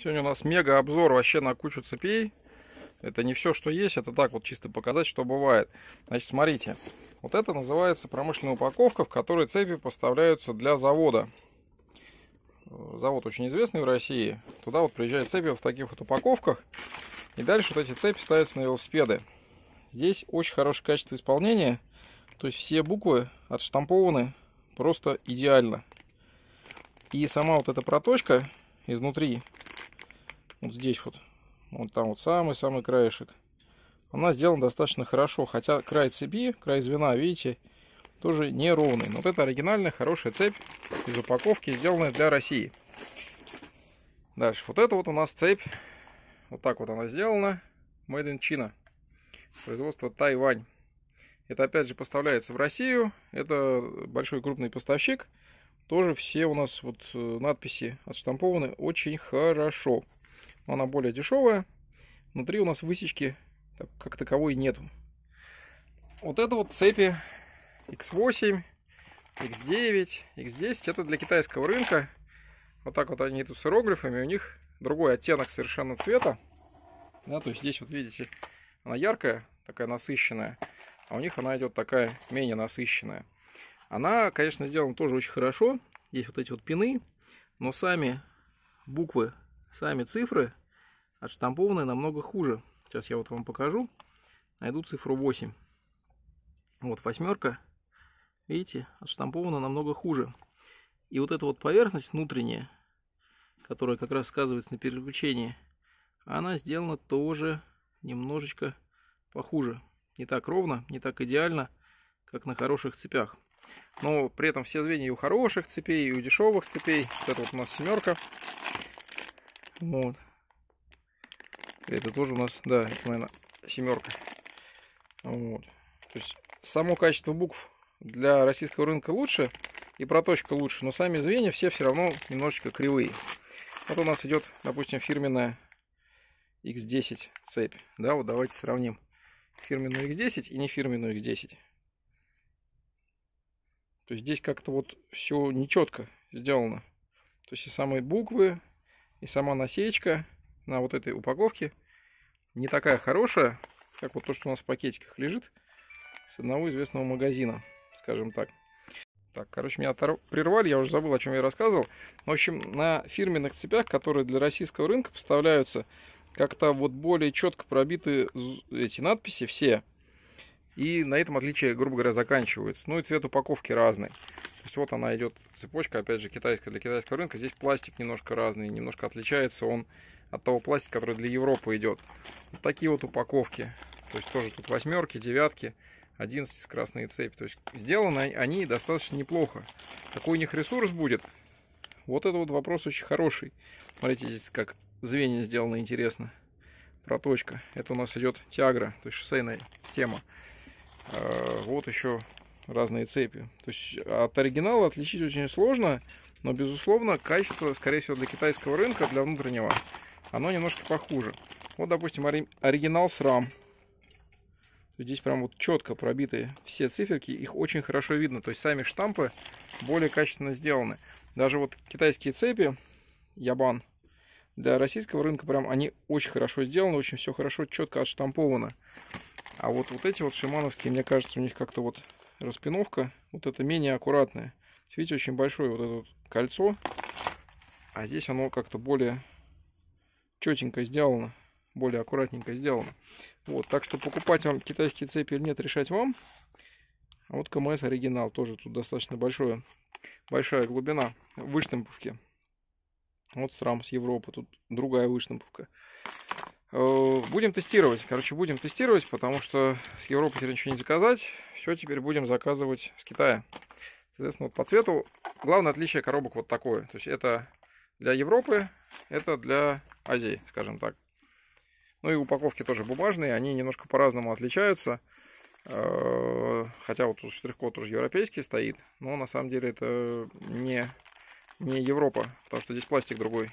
Сегодня у нас мега обзор вообще на кучу цепей. Это не все, что есть, это так вот чисто показать, что бывает. Значит, смотрите, вот это называется промышленная упаковка, в которой цепи поставляются для завода. Завод очень известный в России. Туда вот приезжают цепи вот в таких вот упаковках. И дальше вот эти цепи ставятся на велосипеды. Здесь очень хорошее качество исполнения. То есть все буквы отштампованы просто идеально. И сама вот эта проточка изнутри, вот здесь вот, вот там вот самый-самый краешек, она сделана достаточно хорошо, хотя край цепи, край звена, видите, тоже неровный. Но вот это оригинальная хорошая цепь из упаковки, сделанная для России. Дальше, вот это вот у нас цепь, вот так вот она сделана, made in China, производство Тайвань. Это опять же поставляется в Россию, это большой крупный поставщик, тоже все у нас вот э, надписи отштампованы очень хорошо она более дешевая. Внутри у нас высечки как таковой нету. Вот это вот цепи X8, X9, X10. Это для китайского рынка. Вот так вот они идут с иерографами. У них другой оттенок совершенно цвета. Да, то есть здесь вот видите, она яркая, такая насыщенная. А у них она идет такая менее насыщенная. Она, конечно, сделана тоже очень хорошо. Здесь вот эти вот пины. Но сами буквы, сами цифры Отштампованная а намного хуже. Сейчас я вот вам покажу. Найду цифру 8. Вот восьмерка. Видите, отштампована намного хуже. И вот эта вот поверхность внутренняя, которая как раз сказывается на переключении, она сделана тоже немножечко похуже. Не так ровно, не так идеально, как на хороших цепях. Но при этом все звенья и у хороших цепей, и у дешевых цепей. Вот это вот у нас семерка. Вот. Это тоже у нас, да, это, наверное, семерка. Вот. То есть само качество букв для российского рынка лучше и проточка лучше, но сами звенья все все равно немножечко кривые. Вот у нас идет, допустим, фирменная X10 цепь. Да, вот давайте сравним фирменную X10 и не фирменную X10. То есть здесь как-то вот все нечетко сделано. То есть и самые буквы, и сама насечка на вот этой упаковке не такая хорошая, как вот то, что у нас в пакетиках лежит с одного известного магазина, скажем так. Так, короче, меня отор... прервали, я уже забыл, о чем я рассказывал. В общем, на фирменных цепях, которые для российского рынка поставляются, как-то вот более четко пробиты эти надписи все. И на этом отличие, грубо говоря, заканчивается. Ну и цвет упаковки разный. То есть вот она идет цепочка, опять же, китайская для китайского рынка. Здесь пластик немножко разный, немножко отличается он от того пластика, который для Европы идет. Вот такие вот упаковки. То есть тоже тут восьмерки, девятки, одиннадцать красные цепи. То есть сделаны они достаточно неплохо. Какой у них ресурс будет? Вот это вот вопрос очень хороший. Смотрите, здесь как звенья сделаны интересно. Проточка. Это у нас идет тягра, то есть шоссейная тема. А, вот еще разные цепи. То есть от оригинала отличить очень сложно, но, безусловно, качество, скорее всего, для китайского рынка, для внутреннего оно немножко похуже. Вот, допустим, оригинал SRAM. Здесь прям вот четко пробиты все циферки, их очень хорошо видно. То есть сами штампы более качественно сделаны. Даже вот китайские цепи, ябан, для российского рынка прям они очень хорошо сделаны, очень все хорошо, четко отштамповано. А вот, вот эти вот шимановские, мне кажется, у них как-то вот распиновка, вот это менее аккуратная. Видите, очень большое вот это кольцо, а здесь оно как-то более четенько сделано, более аккуратненько сделано. Вот, так что покупать вам китайские цепи или нет, решать вам. А вот КМС оригинал тоже тут достаточно большое, большая глубина выштамповки. Вот срам с Европы, тут другая выштамповка. Э, будем тестировать, короче, будем тестировать, потому что с Европы теперь ничего не заказать. Все теперь будем заказывать с Китая. Соответственно, вот по цвету главное отличие коробок вот такое. То есть это для Европы, это для Азии, скажем так. Ну и упаковки тоже бумажные, они немножко по-разному отличаются. Э, хотя вот тут штрих-код уже европейский стоит, но на самом деле это не, не Европа, потому что здесь пластик другой.